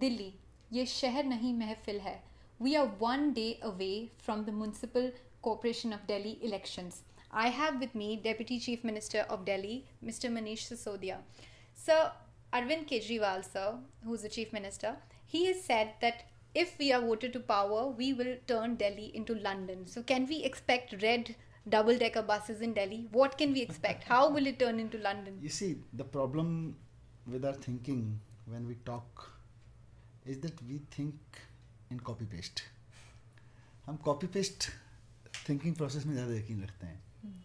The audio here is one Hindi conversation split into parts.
दिल्ली ये शहर नहीं महफिल है we are one day away from the Municipal Corporation of Delhi elections. I have with me Deputy Chief Minister of Delhi, Mr. Manish Sisodia. Sir Arvind Kejriwal, sir, who's the Chief Minister, he has said that if we are voted to power, we will turn Delhi into London. So, can we expect red double decker buses in Delhi? What can we expect? How will it turn into London? You see, the problem with our thinking when we talk is that we think in copy paste हम कॉपी पेस्ट थिंकिंग प्रोसेस में ज़्यादा यकीन रखते हैं हम्म।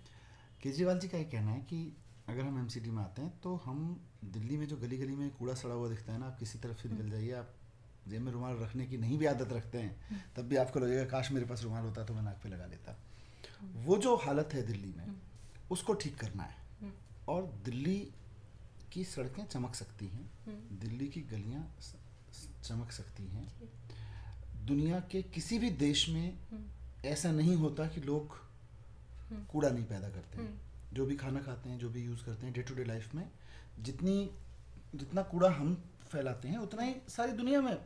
केजरीवाल जी का ये कहना है कि अगर हम एम में आते हैं तो हम दिल्ली में जो गली गली में कूड़ा सड़ा हुआ दिखता है ना आप किसी तरफ से निकल हम्म। जाइए आप जेब में रुमाल रखने की नहीं भी आदत रखते हैं हम्म। तब भी आपको लगेगा काश मेरे पास रुमाल होता तो मैं नाक पे लगा लेता वो जो हालत है दिल्ली में उसको ठीक करना है और दिल्ली की सड़कें चमक सकती हैं दिल्ली की गलियाँ चमक सकती हैं दुनिया के किसी भी देश में हम्म। ऐसा नहीं होता कि लोग हम्म। कूड़ा नहीं पैदा करते हम्म। जो भी खाना खाते हैं जो भी यूज़ करते हैं डे टू डे लाइफ में जितनी जितना कूड़ा हम फैलाते हैं उतना ही सारी दुनिया में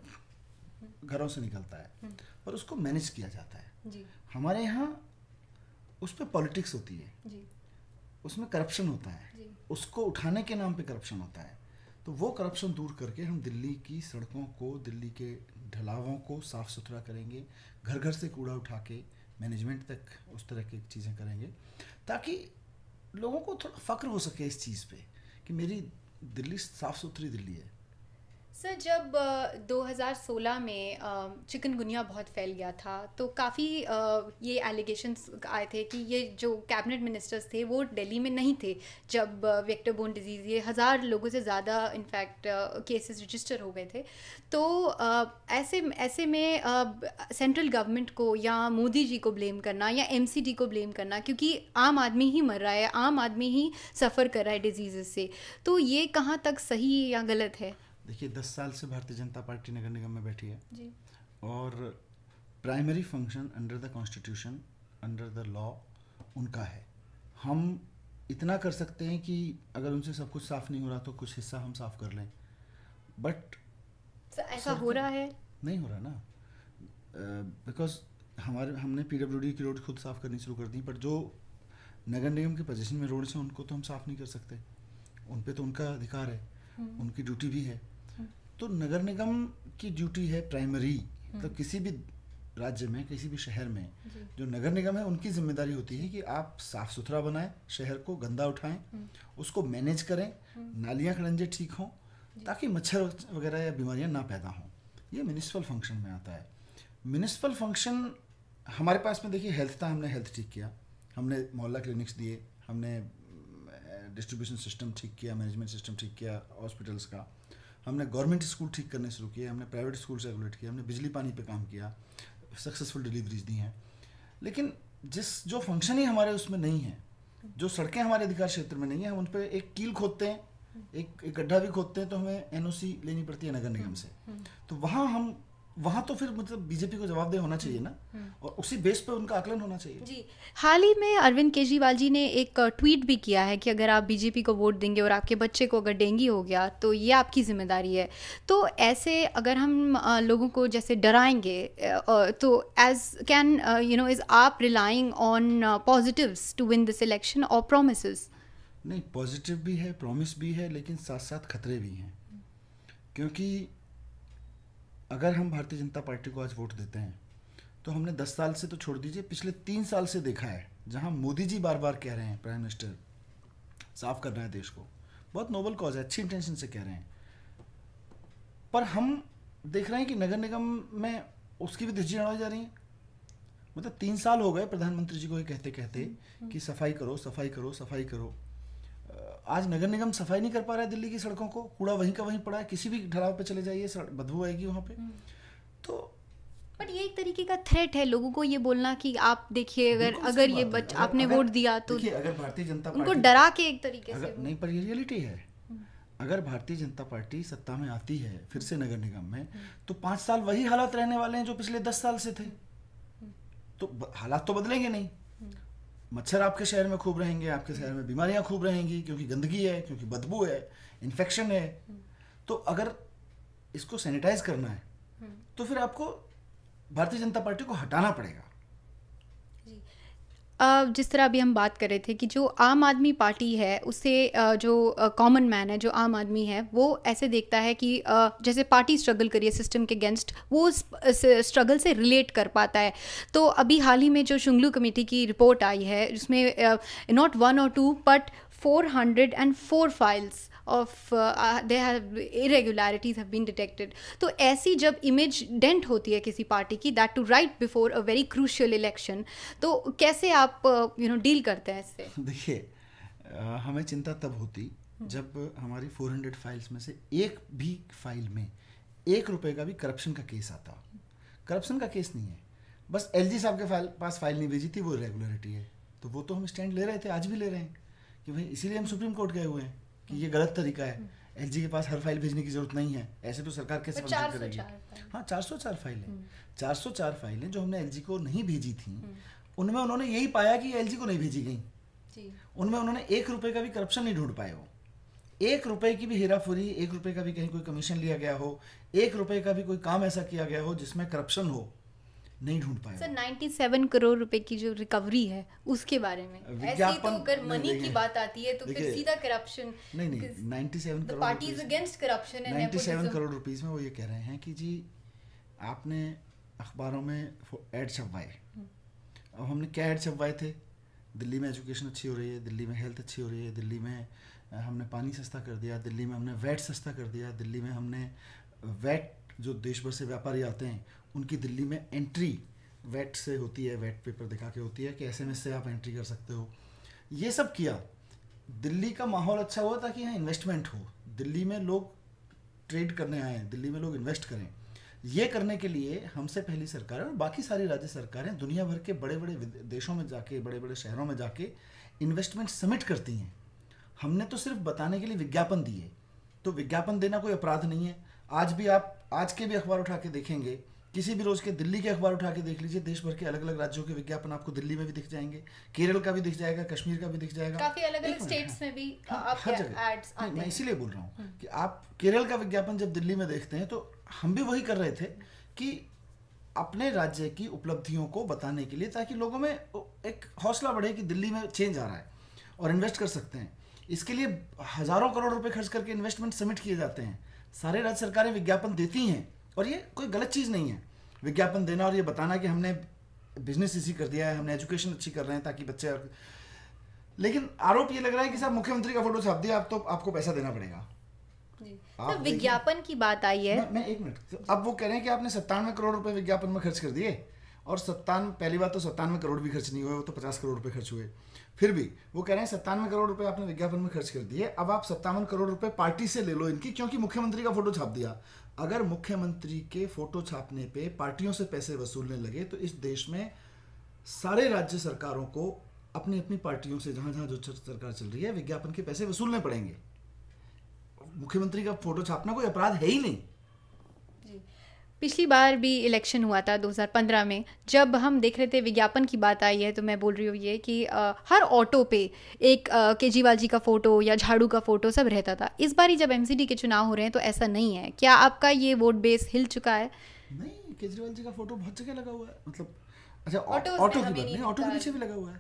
घरों से निकलता है और उसको मैनेज किया जाता है जी। हमारे यहाँ उस पर पॉलिटिक्स होती है जी। उसमें करप्शन होता है उसको उठाने के नाम पे करप्शन होता है तो वो करप्शन दूर करके हम दिल्ली की सड़कों को दिल्ली के ढलावों को साफ़ सुथरा करेंगे घर घर से कूड़ा उठा के मैनेजमेंट तक उस तरह की चीज़ें करेंगे ताकि लोगों को थोड़ा फ़ख्र हो सके इस चीज़ पे कि मेरी दिल्ली साफ़ सुथरी दिल्ली है सर जब 2016 में चिकनगुनिया बहुत फैल गया था तो काफ़ी ये एलिगेशंस आए थे कि ये जो कैबिनेट मिनिस्टर्स थे वो दिल्ली में नहीं थे जब वेक्टर बोन डिजीज़ ये हज़ार लोगों से ज़्यादा इनफैक्ट केसेस रजिस्टर हो गए थे तो ऐसे ऐसे में सेंट्रल गवर्नमेंट को या मोदी जी को ब्लेम करना या एम को ब्लेम करना क्योंकि आम आदमी ही मर रहा है आम आदमी ही सफ़र कर रहा है डिजीज़ से तो ये कहाँ तक सही या गलत है देखिए दस साल से भारतीय जनता पार्टी नगर निगम में बैठी है जी और primary function under the constitution under the law उनका है हम इतना कर सकते हैं कि अगर उनसे सब कुछ साफ नहीं हो रहा तो कुछ हिस्सा हम साफ कर लें बट ऐसा हो रहा है नहीं हो रहा ना बिकॉज uh, हमारे हमने डी की रोड खुद साफ करनी शुरू कर दी बट जो नगर निगम के पोजीशन में रोड से उनको तो हम साफ नहीं कर सकते उन पर तो उनका अधिकार है हम्म। उनकी ड्यूटी भी है तो नगर निगम की ड्यूटी है प्राइमरी तो हम्म। किसी भी राज्य में किसी भी शहर में जो नगर निगम है उनकी जिम्मेदारी होती है कि आप साफ सुथरा बनाएं शहर को गंदा उठाएं हम्म। उसको मैनेज करें हम्म। नालियाँ खड़ंजे ठीक हों ताकि मच्छर वगैरह या बीमारियाँ ना पैदा हों ये म्यूनिसपल फंक्शन में आता है म्यूनिसपल फंक्शन हमारे पास में देखिए हेल्थ था हमने हेल्थ ठीक किया हमने मोहल्ला क्लिनिक्स दिए हमने डिस्ट्रीब्यूशन सिस्टम ठीक किया मैनेजमेंट सिस्टम ठीक किया हॉस्पिटल्स का हमने गवर्नमेंट स्कूल ठीक करने शुरू किए हमने प्राइवेट स्कूल रेगुलेट किया हमने बिजली पानी पे काम किया सक्सेसफुल डिलीवरीज दी हैं लेकिन जिस जो फंक्शन ही हमारे उसमें नहीं है जो सड़कें हमारे अधिकार क्षेत्र में नहीं है हम उन पर एक कील खोदते हैं एक गड्ढा भी खोदते हैं तो हमें एनओसी लेनी पड़ती है नगर निगम से हम्म, हम्म। तो वहाँ हम वहाँ तो फिर मतलब बीजेपी को जवाबदेह होना चाहिए ना हम्म। और उसी बेस पर उनका आकलन होना चाहिए जी हाल ही में अरविंद केजरीवाल जी ने एक ट्वीट भी किया है कि अगर आप बीजेपी को वोट देंगे और आपके बच्चे को अगर डेंगी हो गया तो ये आपकी जिम्मेदारी है तो ऐसे अगर हम लोगों को जैसे डराएंगे तो as can you know is आप relying on positives to win this election और प्रोमिस नहीं पॉजिटिव भी है प्रॉमिस भी है लेकिन साथ साथ खतरे भी हैं क्योंकि अगर हम भारतीय जनता पार्टी को आज वोट देते हैं तो हमने दस साल से तो छोड़ दीजिए पिछले तीन साल से देखा है जहाँ मोदी जी बार बार कह रहे हैं प्राइम मिनिस्टर साफ करना है देश को बहुत नोबल कॉज है अच्छी इंटेंशन से कह रहे हैं पर हम देख रहे हैं कि नगर निगम में उसकी भी दृष्टि जड़ाई जा रही है मतलब तीन साल हो गए प्रधानमंत्री जी को ये कहते कहते कि सफाई करो सफाई करो सफाई करो आज नगर निगम सफाई नहीं कर पा रहा है दिल्ली की सड़कों को कूड़ा वहीं का वहीं पड़ा है किसी भी ढलाव पे चले जाइए बदबू आएगी वहाँ पे हम्म। तो बट ये एक तरीके का थ्रेट है लोगों को ये बोलना कि आप देखिए अगर अगर ये बच आपने वोट दिया तो अगर भारतीय जनता उनको डरा के एक तरीके से नहीं पर ये रियलिटी है हम्म। अगर भारतीय जनता पार्टी सत्ता में आती है फिर से नगर निगम में हम्म। तो पांच साल वही हालात रहने वाले हैं जो पिछले दस साल से थे तो हालात तो बदलेंगे नहीं मच्छर आपके शहर में खूब रहेंगे आपके शहर में बीमारियां खूब रहेंगी क्योंकि गंदगी है क्योंकि बदबू है इन्फेक्शन है तो अगर इसको सैनिटाइज करना है हम्म। तो फिर आपको भारतीय जनता पार्टी को हटाना पड़ेगा जिस तरह अभी हम बात कर रहे थे कि जो आम आदमी पार्टी है उसे जो कॉमन मैन है जो आम आदमी है वो ऐसे देखता है कि जैसे पार्टी स्ट्रगल करिए सिस्टम के अगेंस्ट वो उस स्ट्रगल से रिलेट कर पाता है तो अभी हाल ही में जो शुंगलू कमेटी की रिपोर्ट आई है जिसमें नॉट वन और two but four hundred and four files of they have irregularities have been detected तो ऐसी जब इमेज डेंट होती है किसी पार्टी की that too right before a very crucial election तो कैसे आप यू नो डील करते हैं इससे देखिए uh, हमें चिंता तब होती हम्म। जब हमारी 400 फाइल्स में से एक भी फाइल में एक रुपए का भी करप्शन का केस आता करप्शन का केस नहीं है बस एल साहब के फाइल पास फाइल नहीं भेजी थी वो रेगुलरिटी है तो वो तो हम स्टैंड ले रहे थे आज भी ले रहे हैं कि भाई इसीलिए हम सुप्रीम कोर्ट गए हुए हैं कि ये गलत तरीका है एल के पास हर फाइल भेजने की जरूरत नहीं है ऐसे तो सरकार कैसे फंक्शन करेगी हाँ चार सौ चार फाइलें हम्म। चार सौ चार फाइलें जो हमने एल को नहीं भेजी थी हम्म। उनमें उन्होंने यही पाया कि एल को नहीं भेजी गई उनमें उन्होंने एक रुपए का भी करप्शन नहीं ढूंढ पाए वो एक रुपए की भी हेराफेरी एक रुपए का भी कहीं कोई कमीशन लिया गया हो एक रुपए का भी कोई काम ऐसा किया गया हो जिसमें करप्शन हो नहीं ढूंढ पाया सर 97 करोड़ रुपए की जो रिकवरी है उसके बारे में ऐसे तो अगर मनी की बात आती है तो फिर सीधा करप्शन नहीं नहीं 97 crore parties against corruption and 97 crore rupees में वो ये कह रहे हैं कि जी आपने अखबारों में एड छपवाए हम्म। अब हमने क्या एड छपवाए थे दिल्ली में एजुकेशन अच्छी हो रही है दिल्ली में हेल्थ अच्छी हो रही है दिल्ली में हमने पानी सस्ता कर दिया दिल्ली में हमने वेट सस्ता कर दिया दिल्ली में हमने वेट जो देश भर से व्यापारी आते हैं उनकी दिल्ली में एंट्री वेट से होती है वेट पेपर दिखा के होती है कि ऐसे में से आप एंट्री कर सकते हो ये सब किया दिल्ली का माहौल अच्छा हुआ ताकि यहाँ इन्वेस्टमेंट हो दिल्ली में लोग ट्रेड करने आए हैं दिल्ली में लोग इन्वेस्ट करें ये करने के लिए हमसे पहली सरकारें और बाकी सारी राज्य सरकारें दुनिया भर के बड़े बड़े देशों में जाके बड़े बड़े शहरों में जाके इन्वेस्टमेंट समिट करती हैं हमने तो सिर्फ बताने के लिए विज्ञापन दिए तो विज्ञापन देना कोई अपराध नहीं है आज भी आप आज के भी अखबार उठा के देखेंगे किसी भी रोज़ के दिल्ली के अखबार उठा के देख लीजिए देश भर के अलग अलग राज्यों के विज्ञापन आपको दिल्ली में भी दिख जाएंगे केरल का भी दिख जाएगा कश्मीर का भी दिख जाएगा काफी अलग अलग स्टेट्स में भी हाँ, हर जगह मैं इसीलिए बोल रहा हूँ हम्म। कि आप केरल का विज्ञापन जब दिल्ली में देखते हैं तो हम भी वही कर रहे थे कि अपने राज्य की उपलब्धियों को बताने के लिए ताकि लोगों में एक हौसला बढ़े कि दिल्ली में चेंज आ रहा है और इन्वेस्ट कर सकते हैं इसके लिए हज़ारों करोड़ रुपए खर्च करके इन्वेस्टमेंट सबमिट किए जाते हैं सारे राज्य सरकारें विज्ञापन देती हैं और ये कोई गलत चीज़ नहीं है विज्ञापन देना और ये बताना कि हमने बिजनेस इसी कर दिया है हमने एजुकेशन अच्छी कर रहे हैं ताकि बच्चे लेकिन आरोप ये लग रहा है कि साहब मुख्यमंत्री का फोटो छाप दिया आप तो आपको पैसा देना पड़ेगा तो विज्ञापन की बात आई है मैं एक मिनट तो अब वो कह रहे हैं कि आपने सत्तानवे करोड़ रुपए विज्ञापन में खर्च कर दिए और सत्तान पहली बात तो सत्तानवे करोड़ भी खर्च नहीं हुए वो तो पचास करोड़ रुपए खर्च हुए फिर भी वो कह रहे हैं सत्तानवे करोड़ रुपए आपने विज्ञापन में खर्च कर दिए अब आप सत्तावन करोड़ रुपए पार्टी से ले लो इनकी क्योंकि मुख्यमंत्री का फोटो छाप दिया अगर मुख्यमंत्री के फोटो छापने पे पार्टियों से पैसे वसूलने लगे तो इस देश में सारे राज्य सरकारों को अपनी अपनी पार्टियों से जहां जहां जो सरकार चल रही है विज्ञापन के पैसे वसूलने पड़ेंगे मुख्यमंत्री का फोटो छापना कोई अपराध है ही नहीं पिछली बार भी इलेक्शन हुआ था 2015 में जब हम देख रहे थे विज्ञापन की बात आई है तो मैं बोल रही हूँ ये कि आ, हर ऑटो पे एक केजरीवाल जी का फ़ोटो या झाड़ू का फ़ोटो सब रहता था इस बार ही जब एम के चुनाव हो रहे हैं तो ऐसा नहीं है क्या आपका ये वोट बेस हिल चुका है नहीं केजरीवाल जी का फोटो बहुत जगह लगा हुआ है मतलब अच्छा ऑटो ऑटो के पीछे भी लगा हुआ है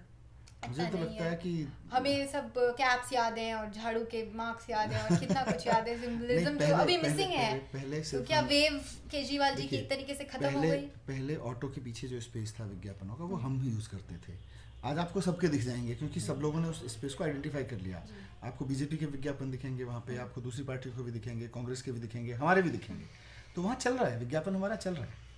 मुझे तो लगता है कि हमें सब कैप्स याद हैं और झाड़ू के मार्क्स याद हैं और कितना कुछ याद है सिंबलिज्म जो अभी मिसिंग है पहले तो क्या वेव केजरीवाल जी की तरीके से खत्म हो गई पहले ऑटो के पीछे जो स्पेस था विज्ञापनों का वो हम ही यूज करते थे आज आपको सबके दिख जाएंगे क्योंकि सब लोगों ने उस स्पेस को आइडेंटिफाई कर लिया आपको बीजेपी के विज्ञापन दिखेंगे वहाँ पे आपको दूसरी पार्टी को भी दिखेंगे कांग्रेस के भी दिखेंगे हमारे भी दिखेंगे तो वहाँ चल रहा है विज्ञापन हमारा चल रहा है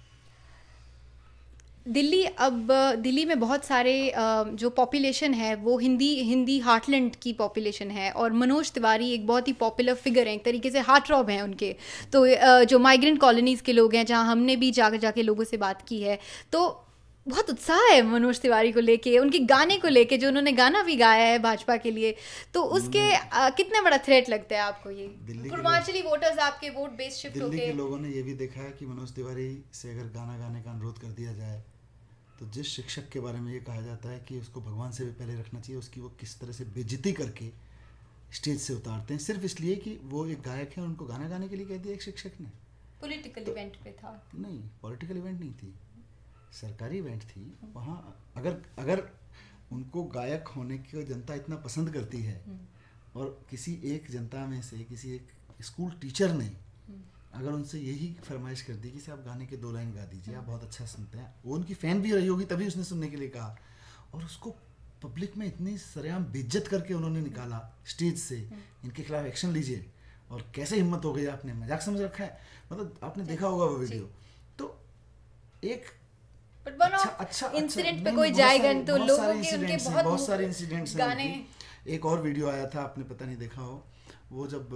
दिल्ली अब दिल्ली में बहुत सारे जो पॉपुलेशन है वो हिंदी हिंदी हार्टलैंड की पॉपुलेशन है और मनोज तिवारी एक बहुत ही पॉपुलर फिगर हैं एक तरीके से हार्ट रॉब हैं उनके तो जो माइग्रेंट कॉलोनीज़ के लोग हैं जहाँ हमने भी जाकर जाके लोगों से बात की है तो बहुत उत्साह है मनोज तिवारी को लेके उनके गाने को लेके जो उन्होंने गाना भी गाया है भाजपा के लिए तो उसके आ, हम्म। कितना बड़ा थ्रेट लगता है आपको ये पूर्वांचली वोटर्स आपके वोट बेस शिफ्ट हो गए लोगों ने ये भी देखा है कि मनोज तिवारी से अगर गाना गाने का अनुरोध कर दिया जाए तो जिस शिक्षक के बारे में ये कहा जाता है कि उसको भगवान से भी पहले रखना चाहिए उसकी वो किस तरह से बेजती करके स्टेज से उतारते हैं सिर्फ इसलिए कि वो एक गायक है उनको गाना गाने के लिए कह दिया एक शिक्षक ने पॉलिटिकल इवेंट तो पे था नहीं पॉलिटिकल इवेंट नहीं थी सरकारी इवेंट थी वहाँ अगर अगर उनको गायक होने की जनता इतना पसंद करती है हम्म। और किसी एक जनता में से किसी एक स्कूल टीचर ने हम्म। अगर उनसे यही फरमाइश कर दी कि आप गाने के दो लाइन गा दीजिए आप बहुत अच्छा सुनते हैं वो उनकी फ़ैन भी रही होगी तभी उसने सुनने के लिए कहा और उसको पब्लिक में इतनी सरेआम बिज्जत करके उन्होंने निकाला स्टेज से हम्म। इनके खिलाफ एक्शन लीजिए और कैसे हिम्मत हो गई आपने मजाक समझ रखा है मतलब आपने देखा होगा वो वीडियो तो एक अच्छा इंसिडेंट अच्छा, अच्छा, पे कोई जाएगा तो लोगों के उनके बहुत सारे इंसिडेंट्स गाने एक और वीडियो आया था आपने पता नहीं देखा हो वो जब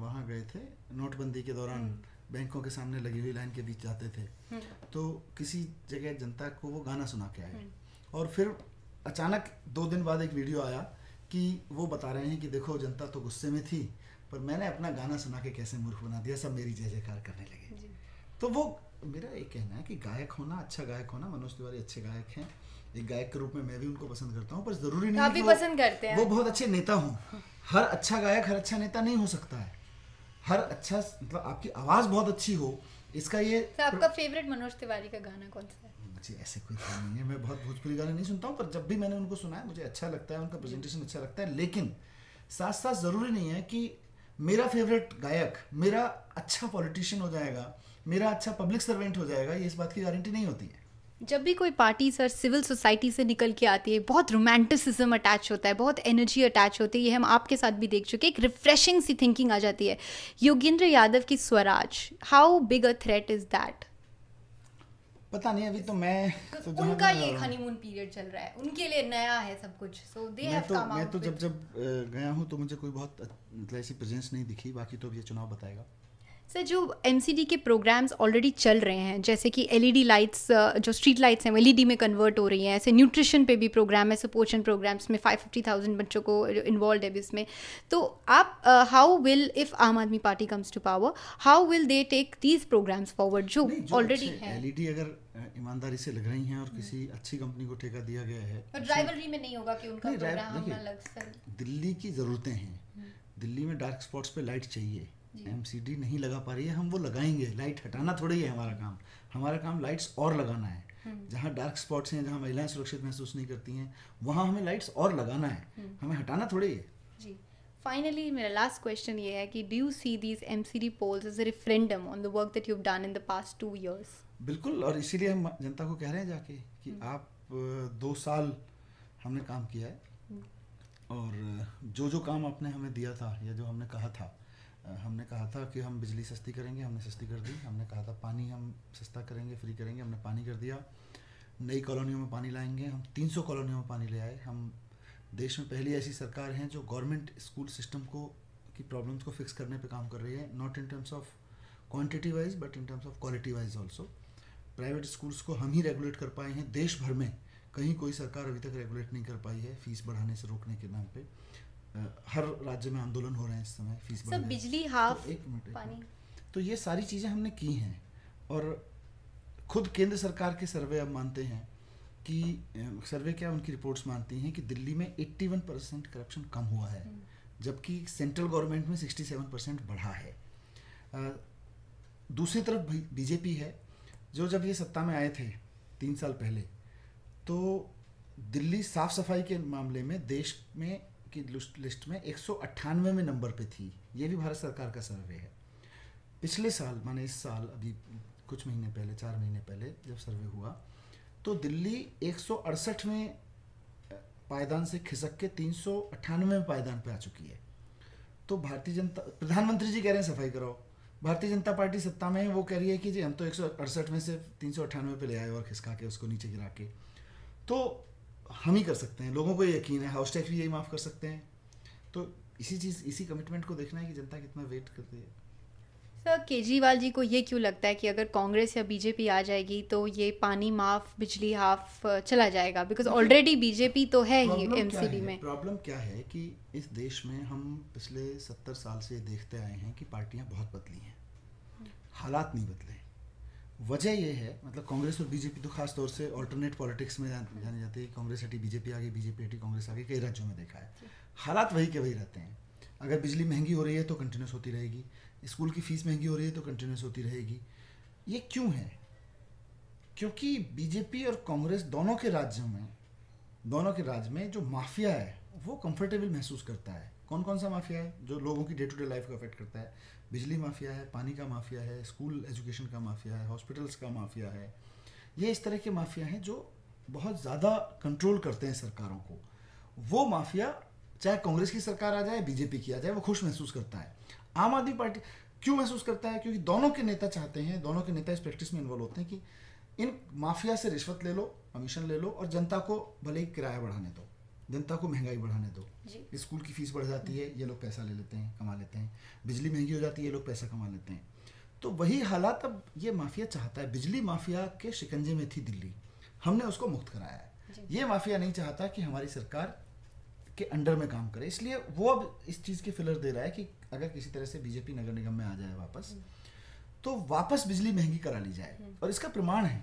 वहाँ गए थे नोटबंदी के दौरान हम्म। बैंकों के सामने लगी हुई लाइन के बीच जाते थे हम्म। तो किसी जगह जनता को वो गाना सुना के आए हम्म। और फिर अचानक दो दिन बाद एक वीडियो आया कि वो बता रहे हैं कि देखो जनता तो गुस्से में थी पर मैंने अपना गाना सुना के कैसे मूर्ख बना दिया सब मेरी जय जयकार करने लगे तो वो मेरा ये कहना है कि गायक होना अच्छा गायक होना मनोज तिवारी अच्छे गायक हैं एक गायक के रूप में मैं भी उनको पसंद करता हूँ पर जरूरी नहीं आप पसंद करते हैं वो बहुत अच्छे नेता हूँ हर अच्छा गायक हर अच्छा नेता नहीं हो सकता है हर अच्छा मतलब आपकी आवाज बहुत अच्छी हो इसका ये तो आपका फेवरेट मनोज तिवारी का गाना कौन सा है जी ऐसे कोई गाना नहीं है मैं बहुत भोजपुरी गाने नहीं सुनता हूँ पर जब भी मैंने उनको सुना है मुझे अच्छा लगता है उनका प्रेजेंटेशन अच्छा लगता है लेकिन साथ साथ ज़रूरी नहीं है कि मेरा फेवरेट गायक मेरा अच्छा पॉलिटिशियन हो जाएगा मेरा अच्छा पब्लिक सर्वेंट हो जाएगा ये इस बात की गारंटी नहीं होती है जब भी कोई पार्टी सर सिविल सोसाइटी से निकल के आती है बहुत रोमांटिसिज्म अटैच होता है बहुत एनर्जी अटैच होती है ये हम आपके साथ भी देख चुके एक रिफ्रेशिंग सी थिंकिंग आ जाती है योगेंद्र यादव की Swaraj how big a threat is that पता नहीं अभी तो मैं तो उनका ये हनीमून पीरियड चल रहा है उनके लिए नया है सब कुछ सो दे हैव कम मैं तो जब जब गया हूँ तो मुझे कोई बहुत मतलब ऐसी प्रेजेंस नहीं दिखी बाकी तो अब ये चुनाव बताएगा सर जो एम के प्रोग्राम्स ऑलरेडी चल रहे हैं जैसे कि एल लाइट्स e जो स्ट्रीट लाइट्स हैं वो एलईडी e में कन्वर्ट हो रही हैं ऐसे न्यूट्रिशन पे भी प्रोग्राम है सपोर्शन प्रोग्राम्स में फाइव फिफ्टी थाउजेंड बच्चों को इन्वॉल्व है भी इसमें तो आप how will if Aam Aadmi Party comes to power how will they take these programs forward जो ऑलरेडी है एलईडी अगर ईमानदारी से लग रही हैं और किसी हम्म। अच्छी कंपनी को ठेका दिया गया है पर ड्राइवरी में नहीं होगा कि उनका प्रोग्राम ना लग दिल्ली की ज़रूरतें हैं हम्म। दिल्ली में डार्क स्पॉट्स पे लाइट चाहिए एम नहीं लगा पा रही है हम वो लगाएंगे लाइट हटाना थोड़ा ही है हमारा काम हमारा काम लाइट्स और लगाना है हम्म। जहाँ डार्क स्पॉट्स हैं जहाँ महिलाएं सुरक्षित महसूस नहीं करती हैं वहाँ हमें लाइट्स और लगाना है हम्म। हमें हटाना ही है जी फाइनली मेरा लास्ट क्वेश्चन ये है कि do you see these M C D polls as referendum on the work that you done in the past two years बिल्कुल और इसीलिए हम जनता को कह रहे हैं जाके कि हम्म। आप दो साल हमने काम किया है और जो जो काम आपने हमें दिया था या जो हमने कहा था हमने कहा था कि हम बिजली सस्ती करेंगे हमने सस्ती कर दी हमने कहा था पानी हम सस्ता करेंगे फ्री करेंगे हमने पानी कर दिया नई कॉलोनियों में पानी लाएंगे हम 300 कॉलोनियों में पानी ले आए हम देश में पहली ऐसी सरकार हैं जो गवर्नमेंट स्कूल सिस्टम को की प्रॉब्लम्स को फिक्स करने पे काम कर रही है not in terms of quantity wise but in terms of quality wise also private schools को हम ही रेगुलेट कर पाए हैं देश भर में कहीं कोई सरकार अभी तक रेगुलेट नहीं कर पाई है फीस बढ़ाने से रोकने के नाम पर हर राज्य में आंदोलन हो रहे हैं इस समय फीस सब बिजली हाफ तो एक मिनट पानी तो ये सारी चीज़ें हमने की हैं और खुद केंद्र सरकार के सर्वे अब मानते हैं कि सर्वे क्या उनकी रिपोर्ट्स मानती हैं कि दिल्ली में 81 परसेंट करप्शन कम हुआ है हम्म। जबकि सेंट्रल गवर्नमेंट में 67 परसेंट बढ़ा है दूसरी तरफ बीजेपी है जो जब ये सत्ता में आए थे तीन साल पहले तो दिल्ली साफ सफाई के मामले में देश में की लिस्ट में एक में नंबर पे थी ये भी भारत सरकार का सर्वे है पिछले साल माने इस साल अभी कुछ महीने पहले चार महीने पहले जब सर्वे हुआ तो दिल्ली एक में पायदान से खिसक के तीन में पायदान पे आ चुकी है तो भारतीय जनता प्रधानमंत्री जी कह रहे हैं सफाई करो भारतीय जनता पार्टी सत्ता में है वो कह रही है कि जी हम तो एक में से तीन पे ले आए और खिसका के उसको नीचे गिरा के तो हम ही कर सकते हैं लोगों को यकीन है हाउस टैक्स भी यही माफ़ कर सकते हैं तो इसी चीज़ इसी कमिटमेंट को देखना है कि जनता कितना वेट करती है सर केजरीवाल जी को ये क्यों लगता है कि अगर कांग्रेस या बीजेपी आ जाएगी तो ये पानी माफ बिजली हाफ चला जाएगा बिकॉज ऑलरेडी बीजेपी तो है ही एमसीडी में प्रॉब्लम क्या है कि इस देश में हम पिछले सत्तर साल से देखते आए हैं कि पार्टियां बहुत बदली हैं हालात नहीं बदले वजह यह है मतलब कांग्रेस और बीजेपी तो खास तौर से अल्टरनेट पॉलिटिक्स में जान, जाने जाते हैं कांग्रेस हटी बीजेपी आगे बीजेपी हटी कांग्रेस आगे कई राज्यों में देखा है हालात वही के वही रहते हैं अगर बिजली महंगी हो रही है तो कंटिन्यूस होती रहेगी स्कूल की फीस महंगी हो रही है तो कंटिन्यूस होती रहेगी ये क्यों है क्योंकि बीजेपी और कांग्रेस दोनों के राज्यों में दोनों के राज्य में जो माफिया है वो कंफर्टेबल महसूस करता है कौन कौन सा माफिया है जो लोगों की डे टू डे लाइफ को अफेक्ट करता है बिजली माफिया है पानी का माफिया है स्कूल एजुकेशन का माफिया है हॉस्पिटल्स का माफिया है ये इस तरह के माफिया हैं जो बहुत ज़्यादा कंट्रोल करते हैं सरकारों को वो माफिया चाहे कांग्रेस की सरकार आ जाए बीजेपी की आ जाए वो खुश महसूस करता है आम आदमी पार्टी क्यों महसूस करता है क्योंकि दोनों के नेता चाहते हैं दोनों के नेता इस प्रैक्टिस में इन्वॉल्व होते हैं कि इन माफिया से रिश्वत ले लो कमीशन ले लो और जनता को भले ही किराया बढ़ाने दो जनता को महंगाई बढ़ाने दो स्कूल की फीस बढ़ जाती है ये लोग पैसा ले लेते हैं कमा लेते हैं बिजली महंगी हो जाती है ये लोग पैसा कमा लेते हैं तो वही हालात अब ये माफिया चाहता है बिजली माफिया के शिकंजे में थी दिल्ली हमने उसको मुक्त कराया है ये माफिया नहीं चाहता कि हमारी सरकार के अंडर में काम करे इसलिए वो अब इस चीज़ की फिलर दे रहा है कि अगर किसी तरह से बीजेपी नगर निगम में आ जाए वापस हम्म। तो वापस बिजली महंगी करा ली जाए हम्म। और इसका प्रमाण है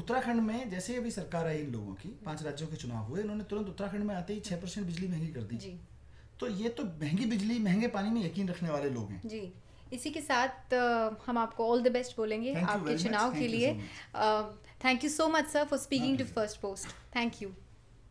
उत्तराखंड में जैसे अभी सरकार आई इन लोगों की पांच राज्यों के चुनाव हुए उन्होंने तुरंत उत्तराखंड में आते ही छह परसेंट बिजली महंगी कर दी तो ये तो महंगी बिजली महंगे पानी में यकीन रखने वाले लोग हैं जी इसी के साथ हम आपको ऑल द बेस्ट बोलेंगे आपके चुनाव के लिए thank you so much sir for speaking to Firstpost thank you